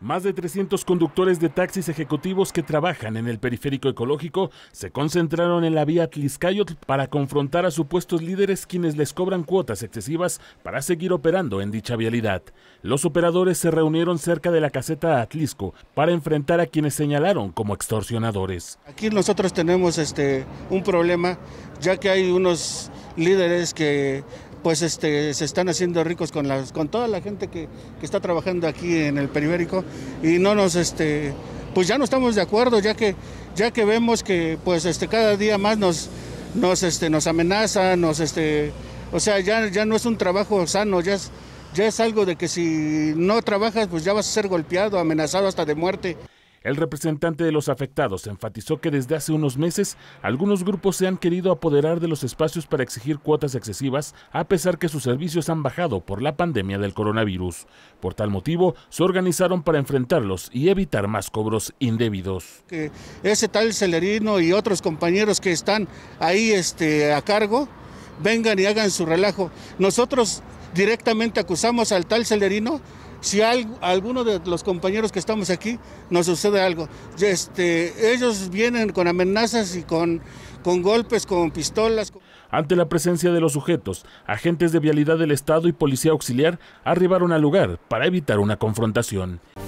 Más de 300 conductores de taxis ejecutivos que trabajan en el periférico ecológico se concentraron en la vía Tliscayotl para confrontar a supuestos líderes quienes les cobran cuotas excesivas para seguir operando en dicha vialidad. Los operadores se reunieron cerca de la caseta Atlisco para enfrentar a quienes señalaron como extorsionadores. Aquí nosotros tenemos este, un problema, ya que hay unos líderes que pues este, se están haciendo ricos con, las, con toda la gente que, está trabajando aquí en el periférico y no nos, este, pues ya no estamos de acuerdo, ya que, ya que vemos que pues este, cada día más nos, nos, este, nos amenaza, nos, este, o sea, ya, ya no es un trabajo sano, ya es, ya es algo de que si no trabajas, pues ya vas a ser golpeado, amenazado hasta de muerte. El representante de los afectados enfatizó que desde hace unos meses algunos grupos se han querido apoderar de los espacios para exigir cuotas excesivas a pesar que sus servicios han bajado por la pandemia del coronavirus. Por tal motivo, se organizaron para enfrentarlos y evitar más cobros indebidos. Que ese tal Celerino y otros compañeros que están ahí este, a cargo vengan y hagan su relajo. Nosotros directamente acusamos al tal Celerino si a alguno de los compañeros que estamos aquí nos sucede algo. Este, ellos vienen con amenazas y con, con golpes, con pistolas. Ante la presencia de los sujetos, agentes de vialidad del Estado y policía auxiliar arribaron al lugar para evitar una confrontación.